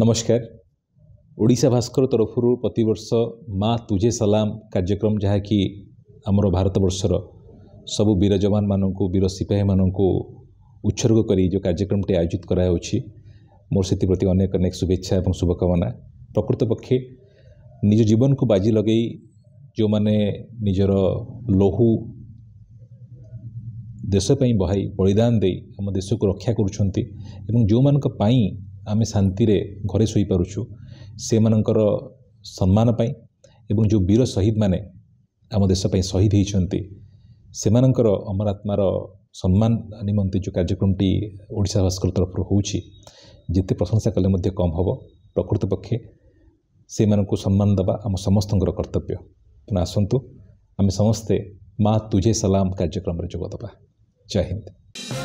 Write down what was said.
नमस्कार ओडिशा भास्कर तरफ प्रत वर्ष माँ तुझे सलाम कार्यक्रम जहाँकि आम भारत बर्षर सब वीर जवान मान वीर सिपाही मान उत्सर्ग कर जो कार्यक्रम टे आयोजित कराऊँगी मोर से प्रति अनेक अनेक शुभेच्छा और शुभकामना प्रकृत पक्षे निज जीवन को बाजी लगे जो मैंने निजर लहू देश बहाई बलिदान दे आम देश को रक्षा करो मानी ଆମେ ଶାନ୍ତିରେ ଘରେ ଶୋଇପାରୁଛୁ ସେମାନଙ୍କର ସମ୍ମାନ ପାଇଁ ଏବଂ ଯେଉଁ ବୀର ସହିଦମାନେ ଆମ ଦେଶ ପାଇଁ ଶହୀଦ ହୋଇଛନ୍ତି ସେମାନଙ୍କର ଅମରାତ୍ମାର ସମ୍ମାନ ନିମନ୍ତେ ଯେଉଁ କାର୍ଯ୍ୟକ୍ରମଟି ଓଡ଼ିଶା ଭାସ୍କର ତରଫରୁ ହେଉଛି ଯେତେ ପ୍ରଶଂସା କଲେ ମଧ୍ୟ କମ୍ ହେବ ପ୍ରକୃତ ପକ୍ଷେ ସେମାନଙ୍କୁ ସମ୍ମାନ ଦେବା ଆମ ସମସ୍ତଙ୍କର କର୍ତ୍ତବ୍ୟ ତେଣୁ ଆସନ୍ତୁ ଆମେ ସମସ୍ତେ ମା ତୁଜେ ସଲାମ କାର୍ଯ୍ୟକ୍ରମରେ ଯୋଗଦେବା ଜୟ ହିନ୍ଦ